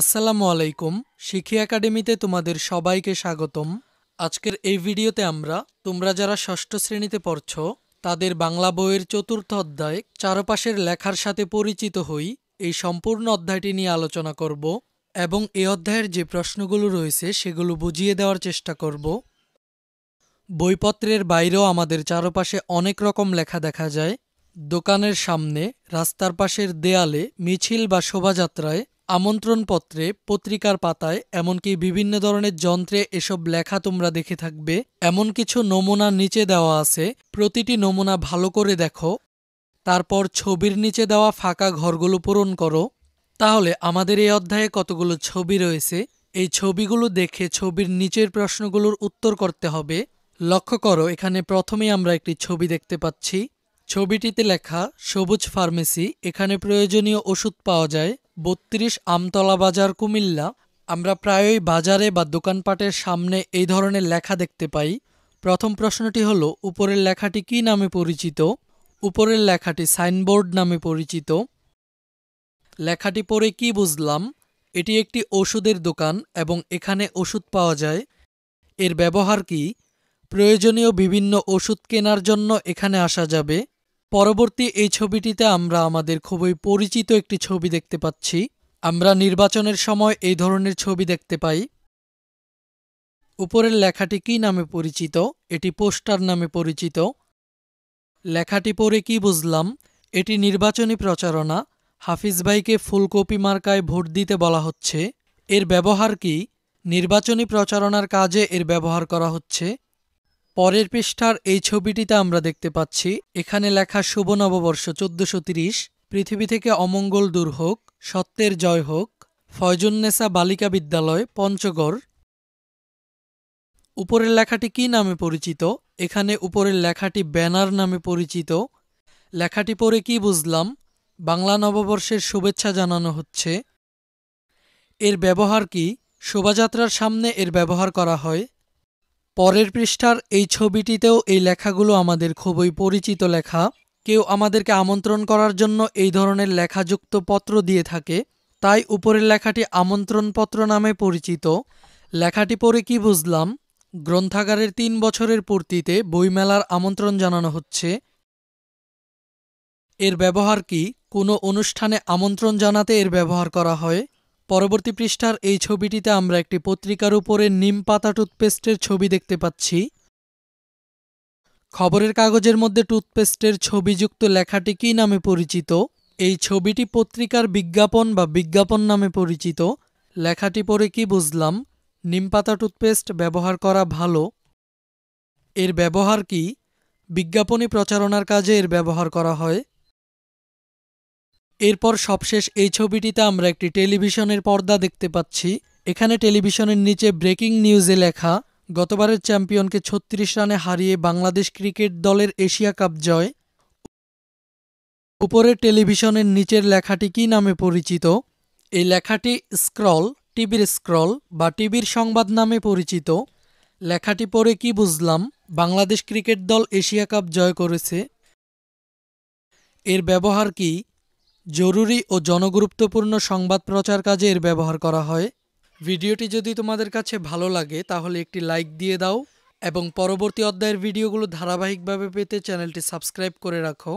আসসালামু আলাইকুম শিখি একাডেমিতে তোমাদের সবাইকে স্বাগতম আজকের এই ভিডিওতে আমরা তোমরা যারা ষষ্ঠ শ্রেণীতে পড়ছ তাদের বাংলা বইয়ের চতুর্থ অধ্যায় চারপাশের লেখার সাথে পরিচিত হই এই সম্পূর্ণ অধ্যায়টি নিয়ে আলোচনা করব এবং এই অধ্যায়ের যে প্রশ্নগুলো রয়েছে সেগুলো বুঝিয়ে দেওয়ার চেষ্টা করব বইপত্রের বাইরেও আমাদের চারপাশে অনেক রকম লেখা দেখা যায় দোকানের সামনে রাস্তার পাশের দেয়ালে মিছিল বা শোভাযাত্রায় আমন্ত্রণপত্রে পত্রিকার পাতায় এমনকি বিভিন্ন ধরনের যন্ত্রে এসব লেখা তোমরা দেখে থাকবে এমন কিছু নমুনা নিচে দেওয়া আছে প্রতিটি নমুনা ভালো করে দেখো তারপর ছবির নিচে দেওয়া ফাঁকা ঘরগুলো পূরণ করো তাহলে আমাদের এই অধ্যায়ে কতগুলো ছবি রয়েছে এই ছবিগুলো দেখে ছবির নিচের প্রশ্নগুলোর উত্তর করতে হবে লক্ষ্য করো এখানে প্রথমেই আমরা একটি ছবি দেখতে পাচ্ছি ছবিটিতে লেখা সবুজ ফার্মেসি এখানে প্রয়োজনীয় ওষুধ পাওয়া যায় বত্রিশ আমতলা বাজার কুমিল্লা আমরা প্রায়ই বাজারে বা দোকানপাটের সামনে এই ধরনের লেখা দেখতে পাই প্রথম প্রশ্নটি হলো উপরের লেখাটি কি নামে পরিচিত উপরের লেখাটি সাইনবোর্ড নামে পরিচিত লেখাটি পড়ে কি বুঝলাম এটি একটি ওষুধের দোকান এবং এখানে ওষুধ পাওয়া যায় এর ব্যবহার কি প্রয়োজনীয় বিভিন্ন ওষুধ কেনার জন্য এখানে আসা যাবে পরবর্তী এই ছবিটিতে আমরা আমাদের খুবই পরিচিত একটি ছবি দেখতে পাচ্ছি আমরা নির্বাচনের সময় এই ধরনের ছবি দেখতে পাই উপরের লেখাটি কি নামে পরিচিত এটি পোস্টার নামে পরিচিত লেখাটি পড়ে কি বুঝলাম এটি নির্বাচনী প্রচারণা হাফিজ ভাইকে ফুলকপি মার্কায় ভোট দিতে বলা হচ্ছে এর ব্যবহার কি নির্বাচনী প্রচারণার কাজে এর ব্যবহার করা হচ্ছে পরের পৃষ্ঠার এই ছবিটিতে আমরা দেখতে পাচ্ছি এখানে লেখা শুভ নববর্ষ চোদ্দশো তিরিশ পৃথিবী থেকে অমঙ্গল দূর হোক সত্যের জয় হোক ফয়জুন্নেসা বালিকা বিদ্যালয় পঞ্চগড় উপরের লেখাটি কি নামে পরিচিত এখানে উপরের লেখাটি ব্যানার নামে পরিচিত লেখাটি পড়ে কি বুঝলাম বাংলা নববর্ষের শুভেচ্ছা জানানো হচ্ছে এর ব্যবহার কি শোভাযাত্রার সামনে এর ব্যবহার করা হয় পরের পৃষ্ঠার এই ছবিটিতেও এই লেখাগুলো আমাদের খুবই পরিচিত লেখা কেউ আমাদেরকে আমন্ত্রণ করার জন্য এই ধরনের লেখাযুক্ত পত্র দিয়ে থাকে তাই উপরের লেখাটি আমন্ত্রণপত্র নামে পরিচিত লেখাটি পড়ে কি বুঝলাম গ্রন্থাগারের তিন বছরের পূর্তিতে বইমেলার আমন্ত্রণ জানানো হচ্ছে এর ব্যবহার কি কোনো অনুষ্ঠানে আমন্ত্রণ জানাতে এর ব্যবহার করা হয় পরবর্তী পৃষ্ঠার এই ছবিটিতে আমরা একটি পত্রিকার উপরে নিম পাতা টুথপেস্টের ছবি দেখতে পাচ্ছি খবরের কাগজের মধ্যে টুথপেস্টের ছবিযুক্ত লেখাটি কী নামে পরিচিত এই ছবিটি পত্রিকার বিজ্ঞাপন বা বিজ্ঞাপন নামে পরিচিত লেখাটি পড়ে কি বুঝলাম নিমপাতা টুথপেস্ট ব্যবহার করা ভালো এর ব্যবহার কি বিজ্ঞাপনী প্রচারণার কাজে এর ব্যবহার করা হয় এরপর সবশেষ এই ছবিটিতে আমরা একটি টেলিভিশনের পর্দা দেখতে পাচ্ছি এখানে টেলিভিশনের নিচে ব্রেকিং নিউজে লেখা গতবারের চ্যাম্পিয়নকে ছত্রিশ রানে হারিয়ে বাংলাদেশ ক্রিকেট দলের এশিয়া কাপ জয় উপরের টেলিভিশনের নিচের লেখাটি কি নামে পরিচিত এই লেখাটি স্ক্রল টিভির স্ক্রল বা টিভির সংবাদ নামে পরিচিত লেখাটি পড়ে কি বুঝলাম বাংলাদেশ ক্রিকেট দল এশিয়া কাপ জয় করেছে এর ব্যবহার কি জরুরি ও জনগুরুত্বপূর্ণ সংবাদ প্রচার কাজে এর ব্যবহার করা হয় ভিডিওটি যদি তোমাদের কাছে ভালো লাগে তাহলে একটি লাইক দিয়ে দাও এবং পরবর্তী অধ্যায়ের ভিডিওগুলো ধারাবাহিকভাবে পেতে চ্যানেলটি সাবস্ক্রাইব করে রাখো